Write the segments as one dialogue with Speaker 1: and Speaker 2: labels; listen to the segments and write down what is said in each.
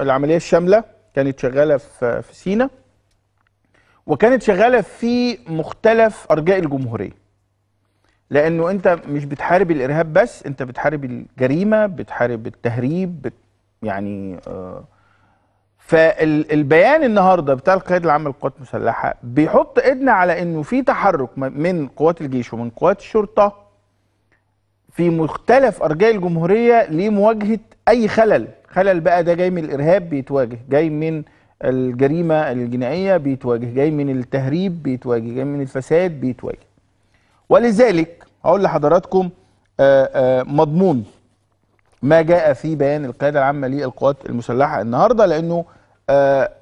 Speaker 1: العمليه الشامله كانت شغاله في في سينا وكانت شغاله في مختلف ارجاء الجمهوريه لانه انت مش بتحارب الارهاب بس انت بتحارب الجريمه بتحارب التهريب بت يعني آه، فالبيان النهارده بتاع القيادة العامة للقوات المسلحة بيحط ايدنا على انه في تحرك من قوات الجيش ومن قوات الشرطة في مختلف ارجاء الجمهورية لمواجهة اي خلل خلل بقى ده جاي من الارهاب بيتواجه جاي من الجريمه الجنائيه بيتواجه جاي من التهريب بيتواجه جاي من الفساد بيتواجه ولذلك هقول لحضراتكم آه، آه، مضمون ما جاء في بيان القياده العامه للقوات المسلحه النهارده لانه آه،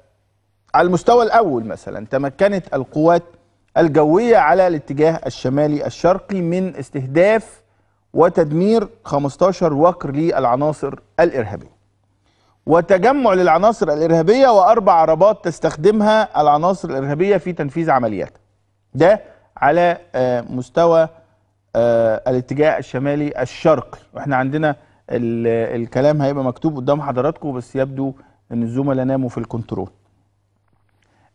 Speaker 1: على المستوى الاول مثلا تمكنت القوات الجويه على الاتجاه الشمالي الشرقي من استهداف وتدمير 15 وكر للعناصر الإرهابية وتجمع للعناصر الإرهابية وأربع عربات تستخدمها العناصر الإرهابية في تنفيذ عمليات ده على آه، مستوى آه، الاتجاه الشمالي الشرقي واحنا عندنا الكلام هيبقى مكتوب قدام حضراتكم بس يبدو ان الزملاء ناموا في الكنترول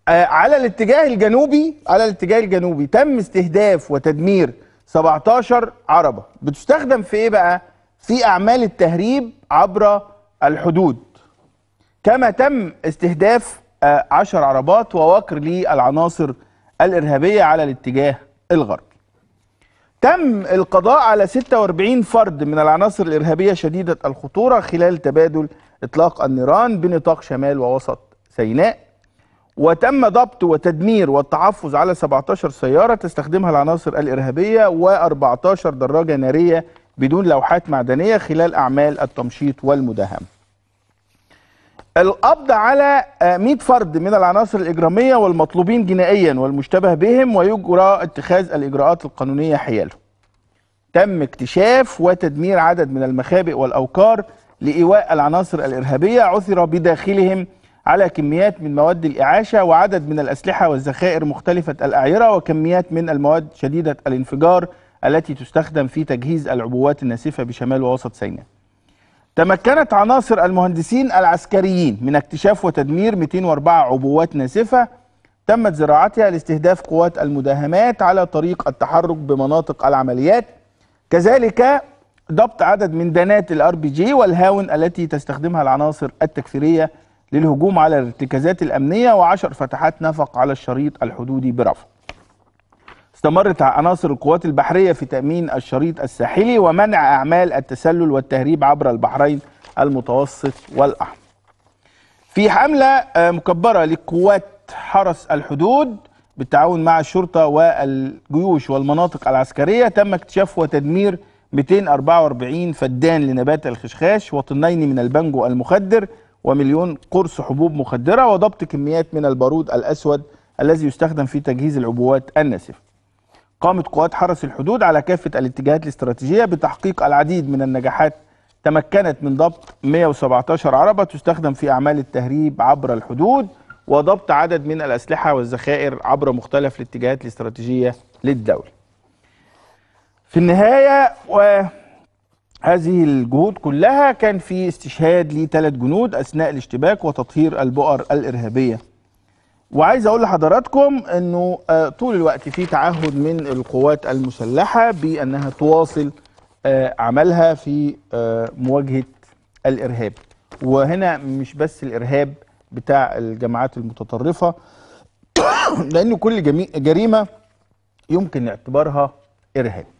Speaker 1: آه، على الاتجاه الجنوبي على الاتجاه الجنوبي تم استهداف وتدمير 17 عربه بتستخدم في ايه بقى في اعمال التهريب عبر الحدود كما تم استهداف 10 آه، عربات ووكر للعناصر الارهابيه على الاتجاه الغربي تم القضاء على 46 فرد من العناصر الارهابيه شديده الخطوره خلال تبادل اطلاق النيران بنطاق شمال ووسط سيناء وتم ضبط وتدمير والتعفظ على 17 سيارة تستخدمها العناصر الإرهابية و14 دراجة نارية بدون لوحات معدنية خلال أعمال التمشيط والمداهمة القبض على 100 فرد من العناصر الإجرامية والمطلوبين جنائيا والمشتبه بهم ويجرى اتخاذ الإجراءات القانونية حيالهم تم اكتشاف وتدمير عدد من المخابئ والأوكار لإيواء العناصر الإرهابية عثر بداخلهم على كميات من مواد الإعاشة وعدد من الأسلحة والذخائر مختلفة الأعيرة وكميات من المواد شديدة الانفجار التي تستخدم في تجهيز العبوات الناسفة بشمال ووسط سيناء تمكنت عناصر المهندسين العسكريين من اكتشاف وتدمير 204 عبوات ناسفة تمت زراعتها لاستهداف قوات المداهمات على طريق التحرك بمناطق العمليات كذلك ضبط عدد من دانات الار بي جي والهاون التي تستخدمها العناصر التكفيريه للهجوم على الارتكازات الأمنية وعشر فتحات نفق على الشريط الحدودي برفع استمرت عناصر القوات البحرية في تأمين الشريط الساحلي ومنع أعمال التسلل والتهريب عبر البحرين المتوسط والأحمر في حملة آه، مكبرة لقوات حرس الحدود بالتعاون مع الشرطة والجيوش والمناطق العسكرية تم اكتشاف وتدمير 244 فدان لنبات الخشخاش وطنين من البنجو المخدر ومليون قرص حبوب مخدرة وضبط كميات من البارود الأسود الذي يستخدم في تجهيز العبوات الناسفة قامت قوات حرس الحدود على كافة الاتجاهات الاستراتيجية بتحقيق العديد من النجاحات تمكنت من ضبط 117 عربة تستخدم في أعمال التهريب عبر الحدود وضبط عدد من الأسلحة والذخائر عبر مختلف الاتجاهات الاستراتيجية للدولة في النهاية و هذه الجهود كلها كان في استشهاد لثلاث جنود اثناء الاشتباك وتطهير البؤر الارهابيه. وعايز اقول لحضراتكم انه آه، طول الوقت في تعهد من القوات المسلحه بانها تواصل آه، عملها في آه، مواجهه الارهاب. وهنا مش بس الارهاب بتاع الجماعات المتطرفه لان كل جريمه يمكن اعتبارها ارهاب.